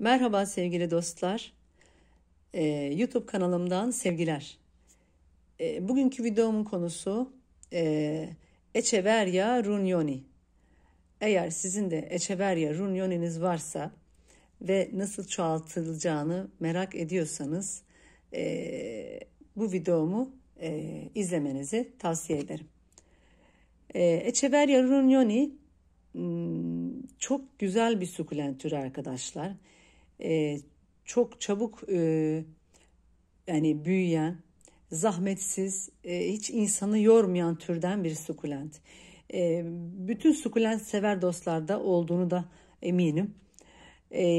Merhaba sevgili dostlar. Ee, YouTube kanalımdan sevgiler. Ee, bugünkü videomun konusu e, Echeverria Runyoni. Eğer sizin de Echeverria Runyoni'niz varsa ve nasıl çoğaltılacağını merak ediyorsanız e, bu videomu e, izlemenizi tavsiye ederim. E, Echeverria Runyoni hmm, çok güzel bir sukulent türü arkadaşlar e, çok çabuk e, yani büyüyen, zahmetsiz, e, hiç insanı yormayan türden bir sukulent. E, bütün sukulent sever dostlarda olduğunu da eminim. E, e,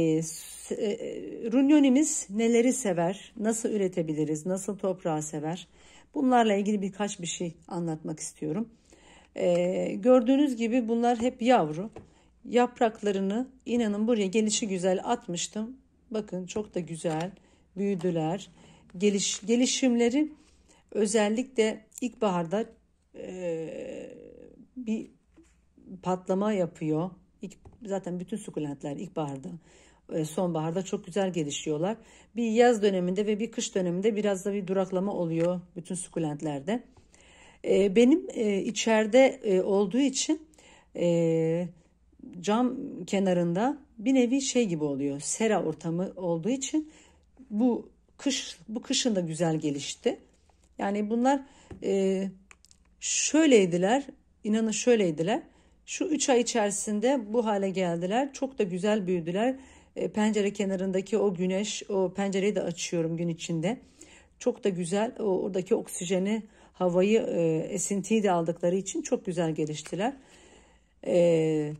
Runyonimiz neleri sever, nasıl üretebiliriz, nasıl toprağı sever? Bunlarla ilgili birkaç bir şey anlatmak istiyorum. E, gördüğünüz gibi bunlar hep yavru. Yapraklarını inanın buraya gelişi güzel atmıştım. Bakın çok da güzel büyüdüler. Geliş, gelişimleri özellikle ilkbaharda e, bir patlama yapıyor. İlk, zaten bütün sukulentler ilkbaharda e, sonbaharda çok güzel gelişiyorlar. Bir yaz döneminde ve bir kış döneminde biraz da bir duraklama oluyor bütün sukulentlerde. E, benim e, içeride olduğu için cam kenarında bir nevi şey gibi oluyor. Sera ortamı olduğu için bu kış bu kışın da güzel gelişti. Yani bunlar e, şöyleydiler, inanın şöyleydiler. Şu üç ay içerisinde bu hale geldiler. Çok da güzel büyüdüler. E, pencere kenarındaki o güneş, o pencereyi de açıyorum gün içinde. Çok da güzel o, oradaki oksijeni, havayı, e, esintiyi de aldıkları için çok güzel geliştiler. Eee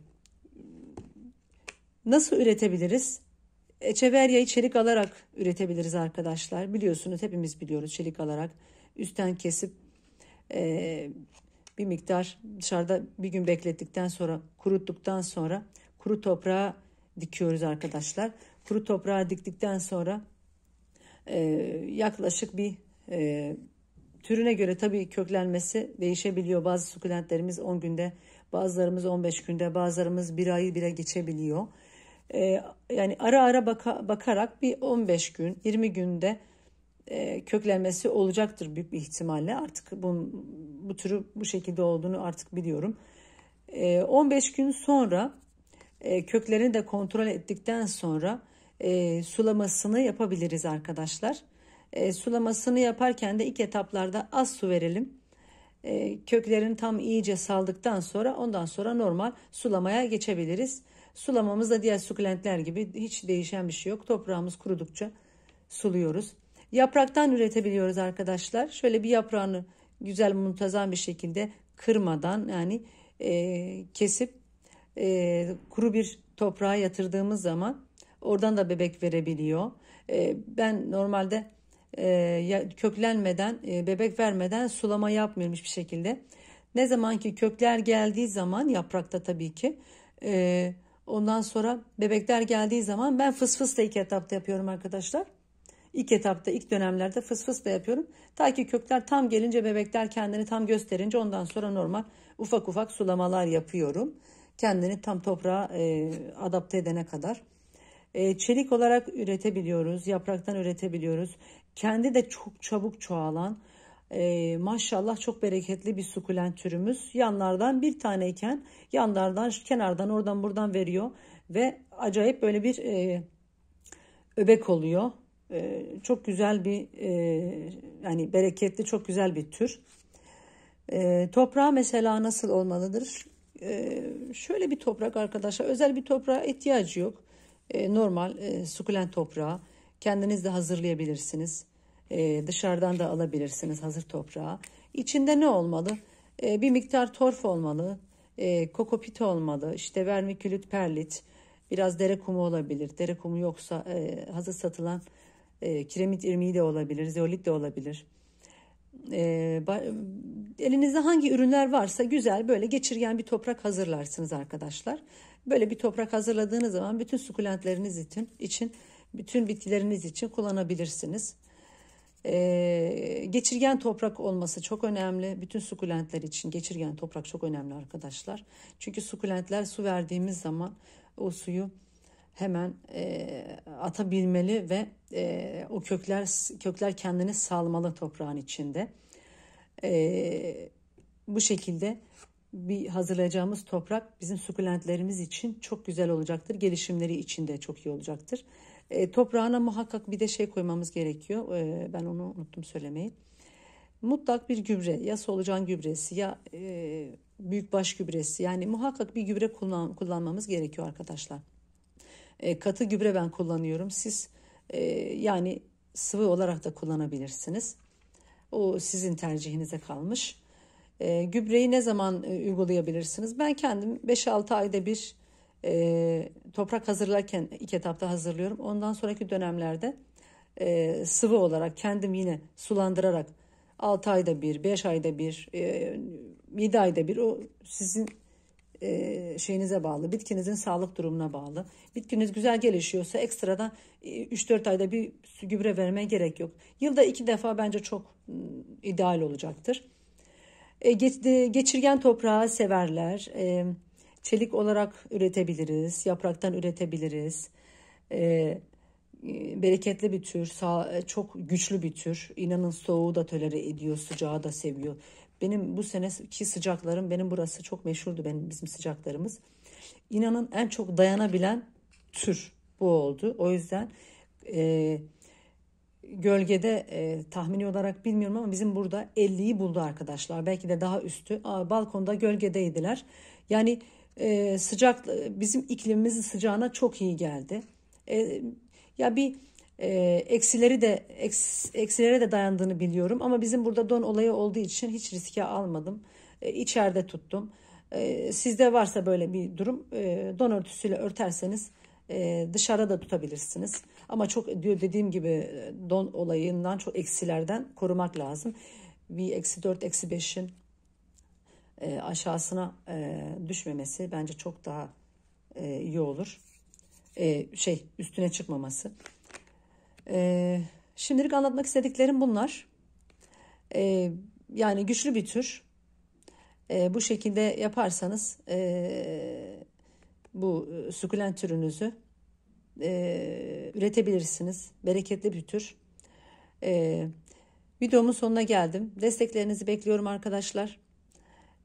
Nasıl üretebiliriz? Echeverria'yı çelik alarak üretebiliriz arkadaşlar. Biliyorsunuz hepimiz biliyoruz çelik alarak. Üstten kesip e, bir miktar dışarıda bir gün beklettikten sonra kuruttuktan sonra kuru toprağa dikiyoruz arkadaşlar. Kuru toprağa diktikten sonra e, yaklaşık bir e, türüne göre tabii köklenmesi değişebiliyor. Bazı sukulentlerimiz 10 günde, bazılarımız 15 günde, bazılarımız bir ayı bile geçebiliyor e, yani ara ara baka, bakarak bir 15 gün 20 günde e, köklenmesi olacaktır büyük bir ihtimalle. Artık bu, bu türü bu şekilde olduğunu artık biliyorum. E, ee, 15 gün sonra e, köklerini de kontrol ettikten sonra e, sulamasını yapabiliriz arkadaşlar. E, sulamasını yaparken de ilk etaplarda az su verelim. E, köklerini tam iyice saldıktan sonra ondan sonra normal sulamaya geçebiliriz. Sulamamız da diğer sukulentler gibi hiç değişen bir şey yok. Toprağımız kurudukça suluyoruz. Yapraktan üretebiliyoruz arkadaşlar. Şöyle bir yaprağını güzel muntazam bir şekilde kırmadan yani e, kesip e, kuru bir toprağa yatırdığımız zaman oradan da bebek verebiliyor. E, ben normalde e, köklenmeden e, bebek vermeden sulama yapmıyorum hiçbir şekilde. Ne zaman ki kökler geldiği zaman yaprakta tabii ki e, Ondan sonra bebekler geldiği zaman ben fıs fıs da ilk etapta yapıyorum arkadaşlar. İlk etapta ilk dönemlerde fıs fıs da yapıyorum. Ta ki kökler tam gelince bebekler kendini tam gösterince ondan sonra normal ufak ufak sulamalar yapıyorum. Kendini tam toprağa e, adapte edene kadar. E, çelik olarak üretebiliyoruz, yapraktan üretebiliyoruz. Kendi de çok çabuk çoğalan e, maşallah çok bereketli bir sukulent türümüz. Yanlardan bir taneyken yanlardan kenardan oradan buradan veriyor ve acayip böyle bir e, öbek oluyor. E, çok güzel bir e, yani bereketli çok güzel bir tür. E, toprağı mesela nasıl olmalıdır? E, şöyle bir toprak arkadaşlar özel bir toprağa ihtiyacı yok. E, normal e, sukulent toprağı kendiniz de hazırlayabilirsiniz e, dışarıdan da alabilirsiniz hazır toprağı. İçinde ne olmalı? E, bir miktar torf olmalı, e, kokopit olmalı, işte vermikülit, perlit, biraz dere kumu olabilir. Dere kumu yoksa e, hazır satılan e, kiremit irmiği de olabilir, zeolit de olabilir. E, ba, elinizde hangi ürünler varsa güzel böyle geçirgen bir toprak hazırlarsınız arkadaşlar. Böyle bir toprak hazırladığınız zaman bütün sukulentleriniz için, için bütün bitkileriniz için kullanabilirsiniz. Ee, geçirgen toprak olması çok önemli. Bütün sukulentler için geçirgen toprak çok önemli arkadaşlar. Çünkü sukulentler su verdiğimiz zaman o suyu hemen e, atabilmeli ve e, o kökler kökler kendini salmalı toprağın içinde. E, bu şekilde bir hazırlayacağımız toprak bizim sukulentlerimiz için çok güzel olacaktır. Gelişimleri için de çok iyi olacaktır. E, toprağına muhakkak bir de şey koymamız gerekiyor. E, ben onu unuttum söylemeyi. Mutlak bir gübre ya solucan gübresi ya e, büyükbaş gübresi yani muhakkak bir gübre kullan, kullanmamız gerekiyor arkadaşlar. E, katı gübre ben kullanıyorum. Siz e, yani sıvı olarak da kullanabilirsiniz. O sizin tercihinize kalmış. E, gübreyi ne zaman e, uygulayabilirsiniz? Ben kendim 5-6 ayda bir e, toprak hazırlarken ilk etapta hazırlıyorum. Ondan sonraki dönemlerde e, sıvı olarak kendim yine sulandırarak 6 ayda bir, 5 ayda bir, e, 7 ayda bir o sizin e, şeyinize bağlı, bitkinizin sağlık durumuna bağlı. Bitkiniz güzel gelişiyorsa ekstradan e, 3-4 ayda bir gübre vermeye gerek yok. Yılda iki defa bence çok ıı, ideal olacaktır. E, e, geçirgen toprağı severler. E, çelik olarak üretebiliriz, yapraktan üretebiliriz. E, bereketli bir tür, sağ, çok güçlü bir tür. İnanın soğuğu da tolere ediyor, sıcağı da seviyor. Benim bu seneki sıcaklarım, benim burası çok meşhurdu benim bizim sıcaklarımız. İnanın en çok dayanabilen tür bu oldu. O yüzden e, gölgede e, tahmini olarak bilmiyorum ama bizim burada 50'yi buldu arkadaşlar. Belki de daha üstü. Aa, balkonda gölgedeydiler. Yani e, sıcak e, bizim iklimimizin sıcağına çok iyi geldi. E, ya bir e, eksileri de eks, eksilere de dayandığını biliyorum ama bizim burada don olayı olduğu için hiç riske almadım. E, içeride tuttum. E, sizde varsa böyle bir durum e, don örtüsüyle örterseniz e, dışarıda da tutabilirsiniz. Ama çok diyor dediğim gibi e, don olayından çok eksilerden korumak lazım. Bir eksi dört eksi beşin e, aşağısına e, düşmemesi bence çok daha e, iyi olur. E, şey üstüne çıkmaması. E, şimdilik anlatmak istediklerim bunlar. E, yani güçlü bir tür. E, bu şekilde yaparsanız e, bu e, sukulent türünüzü e, üretebilirsiniz. Bereketli bir tür. E, videomun sonuna geldim. Desteklerinizi bekliyorum arkadaşlar.